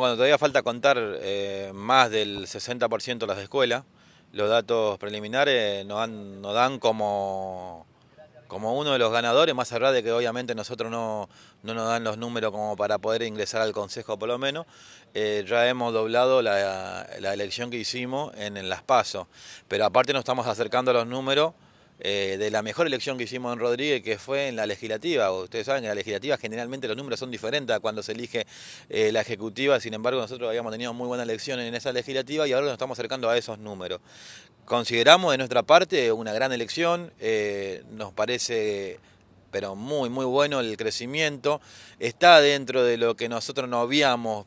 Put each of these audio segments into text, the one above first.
Bueno, todavía falta contar eh, más del 60% de las escuelas. Los datos preliminares nos, dan, como, uno de los ganadores, más allá de que obviamente nosotros no, nos dan los números como para poder ingresar al Consejo por lo menos. Eh, ya hemos doblado la, elección que hicimos en, en las PASO, pero aparte nos estamos acercando a los números eh, de la mejor elección que hicimos en Rodríguez, que fue en la legislativa. Ustedes saben que en la legislativa generalmente los números son diferentes a cuando se elige eh, la ejecutiva, sin embargo nosotros habíamos tenido muy buenas elecciones en esa legislativa y ahora nos estamos acercando a esos números. Consideramos de nuestra parte una gran elección, eh, nos parece pero muy, muy bueno el crecimiento, está dentro de lo que nosotros no habíamos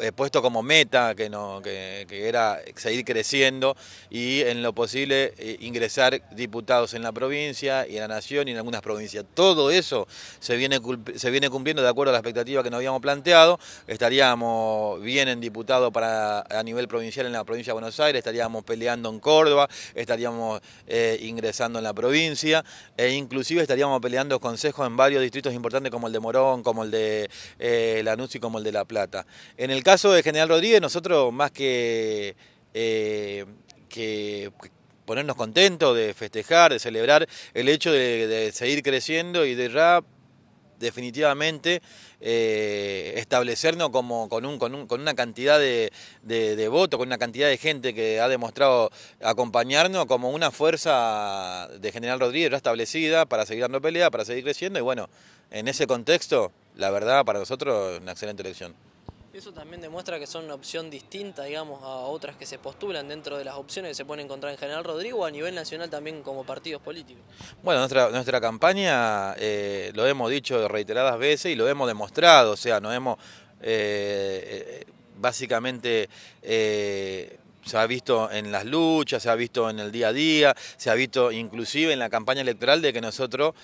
eh, puesto como meta, que, no, era seguir creciendo y en lo posible eh, ingresar diputados en la provincia y en la nación y en algunas provincias. Todo eso se viene, se viene cumpliendo de acuerdo a la expectativa que nos habíamos planteado. Estaríamos bien en diputado para, a nivel provincial en la provincia de Buenos Aires, estaríamos peleando en Córdoba, estaríamos eh, ingresando en la provincia e inclusive estaríamos peleando consejos en varios distritos importantes como el de Morón, como el de Lanús y como el de La Plata. En el caso de General Rodríguez, nosotros más que, eh, que ponernos contentos de festejar, de celebrar el hecho de, seguir creciendo y de ya definitivamente eh, establecernos como con, un, con, una cantidad de, de, de votos, con una cantidad de gente que ha demostrado acompañarnos como una fuerza de General Rodríguez ya establecida para seguir dando pelea, para seguir creciendo y bueno, en ese contexto, la verdad para nosotros una excelente elección. Eso también demuestra que son una opción distinta, digamos, a otras que se postulan dentro de las opciones que se pueden encontrar en General Rodrigo a nivel nacional también como partidos políticos. Bueno, nuestra, campaña eh, lo hemos dicho reiteradas veces y lo hemos demostrado, o sea, nos hemos eh, eh, básicamente... se ha visto en las luchas, se ha visto en el día a día, se ha visto inclusive en la campaña electoral de que nosotros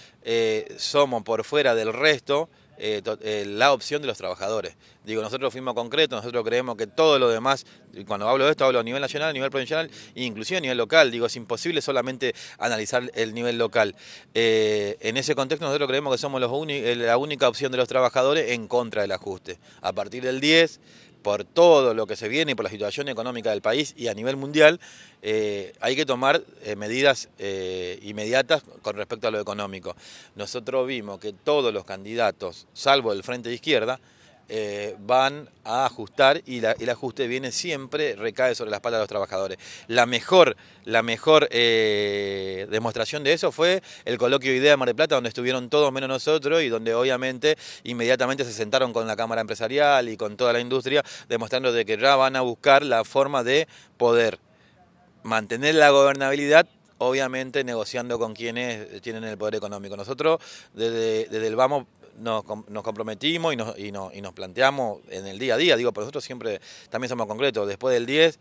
somos por fuera del resto eh, eh, la opción de los trabajadores. Digo, nosotros fuimos concretos, nosotros creemos que todo lo demás, cuando hablo de esto, hablo a nivel nacional, a nivel provincial inclusive a nivel local. Digo, es imposible solamente analizar el nivel local. Eh, en ese contexto nosotros creemos que somos los la única opción de los trabajadores en contra del ajuste. A partir del 10, por todo lo que se viene y por la situación económica del país y a nivel mundial, eh, hay que tomar eh, medidas eh, inmediatas con respecto a lo económico. Nosotros vimos que todos los candidatos, salvo el Frente de Izquierda, eh, van a ajustar y el ajuste viene siempre, recae sobre la espalda de los trabajadores. La mejor, la mejor eh, demostración de eso fue el coloquio Idea Mar de Plata, donde estuvieron todos menos nosotros y donde obviamente inmediatamente se sentaron con la Cámara Empresarial y con toda la industria, demostrando de que ya van a buscar la forma de poder mantener la gobernabilidad obviamente negociando con quienes tienen el poder económico. Nosotros desde, desde el Vamos nos, comprometimos y nos, planteamos en el día a día, digo, pero nosotros siempre también somos concretos, después del 10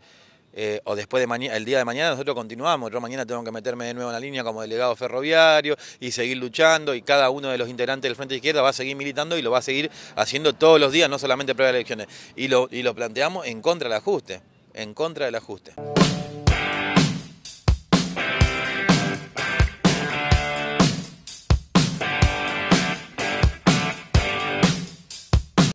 eh, o después del día de mañana nosotros continuamos, yo mañana tengo que meterme de nuevo en la línea como delegado ferroviario y seguir luchando y cada uno de los integrantes del Frente Izquierda va a seguir militando y lo va a seguir haciendo todos los días, no solamente prueba las elecciones, y y lo planteamos en contra del ajuste, en contra del ajuste.